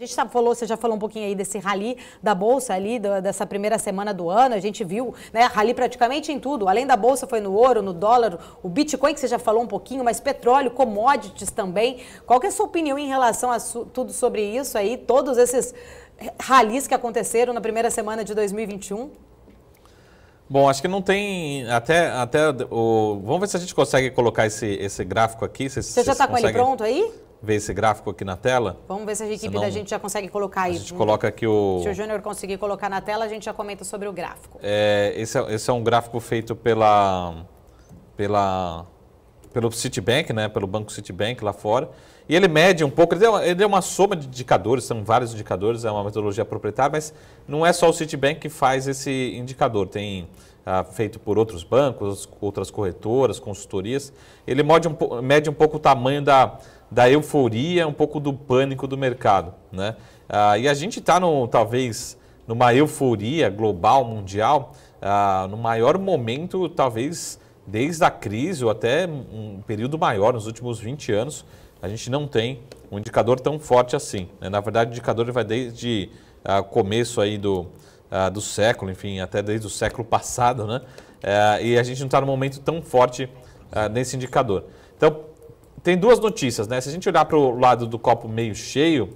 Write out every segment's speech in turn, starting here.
A gente falou, você já falou um pouquinho aí desse rally da Bolsa ali, do, dessa primeira semana do ano, a gente viu, né, rally praticamente em tudo. Além da Bolsa foi no ouro, no dólar, o Bitcoin que você já falou um pouquinho, mas petróleo, commodities também. Qual que é a sua opinião em relação a su, tudo sobre isso aí, todos esses rallies que aconteceram na primeira semana de 2021? Bom, acho que não tem. Até, até o. Vamos ver se a gente consegue colocar esse, esse gráfico aqui. Se, você já está com ele pronto aí? ver esse gráfico aqui na tela? Vamos ver se a equipe Senão, da gente já consegue colocar isso A gente coloca aqui o... Se o Júnior conseguir colocar na tela, a gente já comenta sobre o gráfico. É, esse, é, esse é um gráfico feito pela, pela pelo Citibank, né, pelo banco Citibank lá fora, e ele mede um pouco, ele é, uma, soma de indicadores, são vários indicadores, é uma metodologia proprietária, mas não é só o Citibank que faz esse indicador, tem ah, feito por outros bancos, outras corretoras, consultorias, ele mede um, mede um pouco o tamanho da, da euforia, um pouco do pânico do mercado, né? Ah, e a gente está, talvez, numa euforia global, mundial, ah, no maior momento, talvez, desde a crise ou até um período maior, nos últimos 20 anos, a gente não tem um indicador tão forte assim. Né? Na verdade, o indicador vai desde o uh, ah, começo aí do, uh, do século, enfim, até desde o século passado, né? Uh, e a gente não está num momento tão forte ah, nesse indicador. Então, tem duas notícias, né? Se a gente olhar para o lado do copo meio cheio,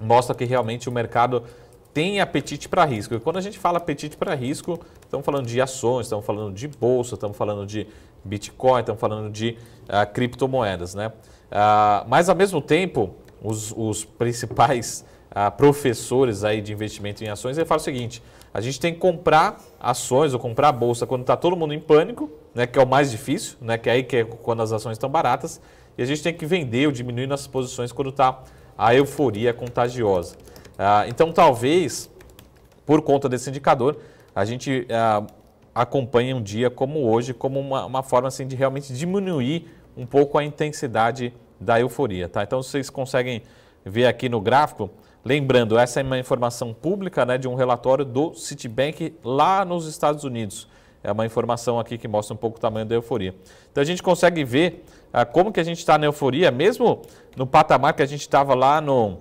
mostra que realmente o mercado tem apetite para risco. E quando a gente fala apetite para risco, estamos falando de ações, estamos falando de bolsa, estamos falando de Bitcoin, estamos falando de uh, criptomoedas. Né? Uh, mas, ao mesmo tempo, os, os principais uh, professores aí de investimento em ações falam o seguinte, a gente tem que comprar ações ou comprar a bolsa quando está todo mundo em pânico, né, que é o mais difícil, né, que é aí que é quando as ações estão baratas, e a gente tem que vender ou diminuir nossas posições quando está a euforia contagiosa. Ah, então, talvez, por conta desse indicador, a gente ah, acompanhe um dia como hoje como uma, uma forma assim, de realmente diminuir um pouco a intensidade da euforia. Tá? Então, vocês conseguem ver aqui no gráfico, lembrando, essa é uma informação pública né, de um relatório do Citibank lá nos Estados Unidos. É uma informação aqui que mostra um pouco o tamanho da euforia. Então a gente consegue ver ah, como que a gente está na euforia, mesmo no patamar que a gente estava lá no,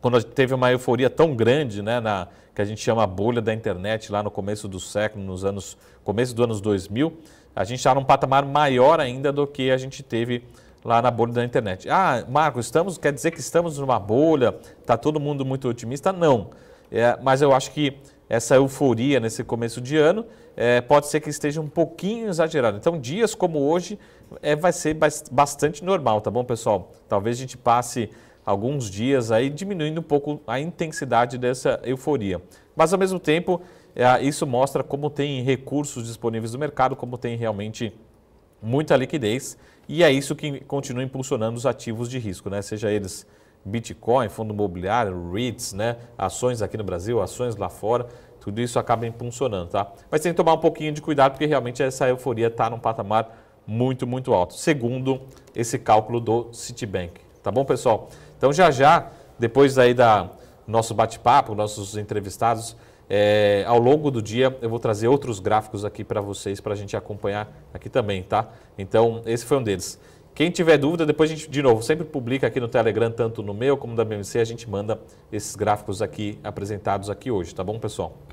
quando teve uma euforia tão grande, né, na, que a gente chama bolha da internet lá no começo do século, nos anos começo dos anos 2000, a gente está num patamar maior ainda do que a gente teve lá na bolha da internet. Ah, Marco, estamos quer dizer que estamos numa bolha? Tá todo mundo muito otimista? Não. É, mas eu acho que essa euforia nesse começo de ano é, pode ser que esteja um pouquinho exagerada. Então, dias como hoje é, vai ser bastante normal, tá bom, pessoal? Talvez a gente passe alguns dias aí diminuindo um pouco a intensidade dessa euforia. Mas ao mesmo tempo, é, isso mostra como tem recursos disponíveis no mercado, como tem realmente muita liquidez e é isso que continua impulsionando os ativos de risco, né? Seja eles Bitcoin, fundo imobiliário, REITs, né? Ações aqui no Brasil, ações lá fora, tudo isso acaba impulsionando, tá? Mas tem que tomar um pouquinho de cuidado porque realmente essa euforia está num patamar muito, muito alto, segundo esse cálculo do Citibank. Tá bom, pessoal? Então já já, depois aí da nosso bate-papo, nossos entrevistados, é, ao longo do dia eu vou trazer outros gráficos aqui para vocês, para a gente acompanhar aqui também, tá? Então, esse foi um deles. Quem tiver dúvida, depois a gente, de novo, sempre publica aqui no Telegram, tanto no meu como da BMC, a gente manda esses gráficos aqui apresentados aqui hoje, tá bom, pessoal?